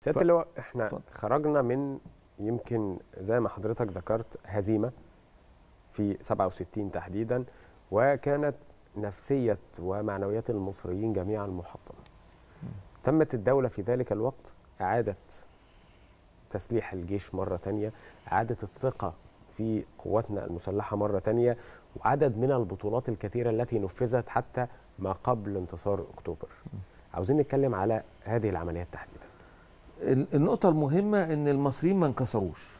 سياده ف... اللواء احنا ف... خرجنا من يمكن زي ما حضرتك ذكرت هزيمه في 67 تحديدا وكانت نفسيه ومعنويات المصريين جميعا محطمه. تمت الدوله في ذلك الوقت اعاده تسليح الجيش مره ثانيه، اعاده الثقه في قواتنا المسلحه مره ثانيه وعدد من البطولات الكثيره التي نفذت حتى ما قبل انتصار اكتوبر. عاوزين نتكلم على هذه العمليات تحديدا. النقطة المهمة ان المصريين ما انكسروش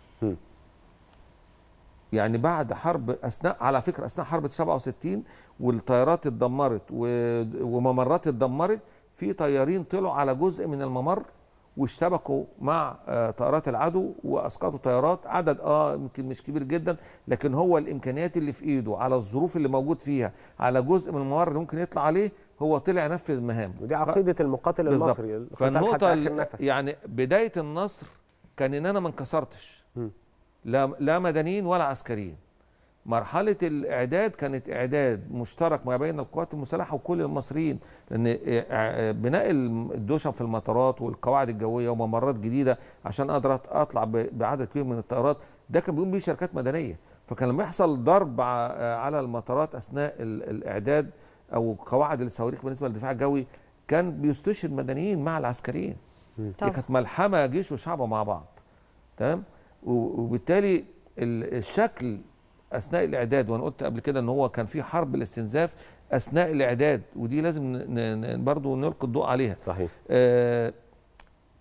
يعني بعد حرب اثناء على فكرة اثناء حرب 67 والطيارات اتدمرت وممرات اتدمرت في طيارين طلعوا على جزء من الممر واشتبكوا مع آه، طائرات العدو واسقطوا طيارات عدد اه يمكن مش كبير جدا لكن هو الامكانيات اللي في ايده على الظروف اللي موجود فيها على جزء من الممر اللي ممكن يطلع عليه هو طلع نفذ مهامه ودي عقيده ف... المقاتل المصري فالنقطه يعني بدايه النصر كان ان انا ما انكسرتش لا لا مدنيين ولا عسكريين مرحله الاعداد كانت اعداد مشترك ما بين القوات المسلحه وكل المصريين لان بناء الدوشه في المطارات والقواعد الجويه وممرات جديده عشان اقدر اطلع بعدد كبير من الطائرات ده كان بيقوم بيه شركات مدنيه فكان لما يحصل ضرب على المطارات اثناء الاعداد او قواعد الصواريخ بالنسبه للدفاع الجوي كان بيستشهد مدنيين مع العسكريين طبعا. كانت ملحمه جيش وشعبه مع بعض تمام وبالتالي الشكل اثناء الاعداد وانا قلت قبل كده ان هو كان في حرب الاستنزاف اثناء الاعداد ودي لازم برضو نلقي الضوء عليها صحيح آه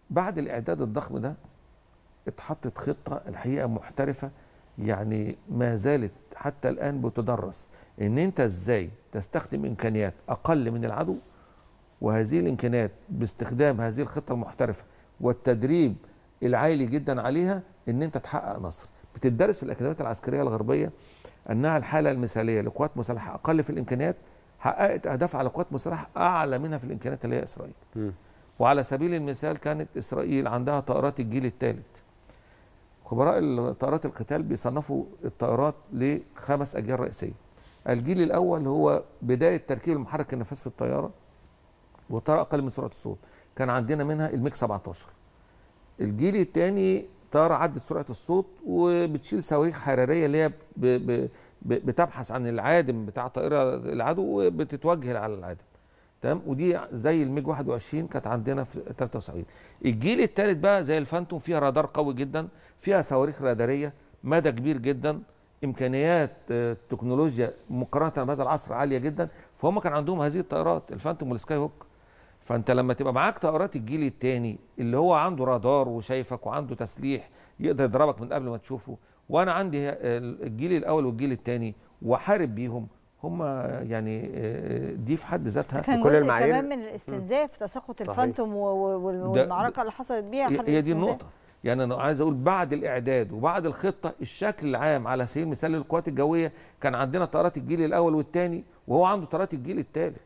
بعد الاعداد الضخم ده اتحطت خطه الحقيقه محترفه يعني ما زالت حتى الآن بتدرس إن أنت إزاي تستخدم إمكانيات أقل من العدو وهذه الإمكانيات باستخدام هذه الخطة المحترفة والتدريب العالي جدا عليها إن أنت تحقق نصر بتدرس في الأكاديميات العسكرية الغربية أنها الحالة المثالية لقوات مسلحة أقل في الإمكانيات حققت أهداف على قوات مسلحة أعلى منها في الإمكانيات اللي هي إسرائيل م. وعلى سبيل المثال كانت إسرائيل عندها طائرات الجيل الثالث خبراء طائرات القتال بيصنفوا الطائرات لخمس اجيال رئيسيه الجيل الاول هو بدايه تركيب المحرك النفاث في الطياره وطائره اقل من سرعه الصوت كان عندنا منها الميك 17 الجيل الثاني طائره عدت سرعه الصوت وبتشيل صواريخ حراريه اللي هي بتبحث عن العادم بتاع طائره العدو وبتتوجه على العادم تمام ودي زي الميج 21 كانت عندنا في 73 الجيل الثالث بقى زي الفانتوم فيها رادار قوي جدا فيها صواريخ راداريه مدى كبير جدا امكانيات التكنولوجيا آه، مقارنه بهذا العصر عاليه جدا فهم كان عندهم هذه الطائرات الفانتوم والسكاي هوك فانت لما تبقى معاك طائرات الجيل الثاني اللي هو عنده رادار وشايفك وعنده تسليح يقدر يضربك من قبل ما تشوفه وانا عندي آه، الجيل الاول والجيل الثاني واحارب بيهم هم يعني آه، دي في حد ذاتها كان كل المعايير كمان من الاستنزاف تساقط الفانتوم والمعركه اللي حصلت بيها هي دي النقطه يعني انا عايز اقول بعد الاعداد وبعد الخطه الشكل العام على سبيل المثال للقوات الجويه كان عندنا طيارات الجيل الاول والثاني وهو عنده طيارات الجيل الثالث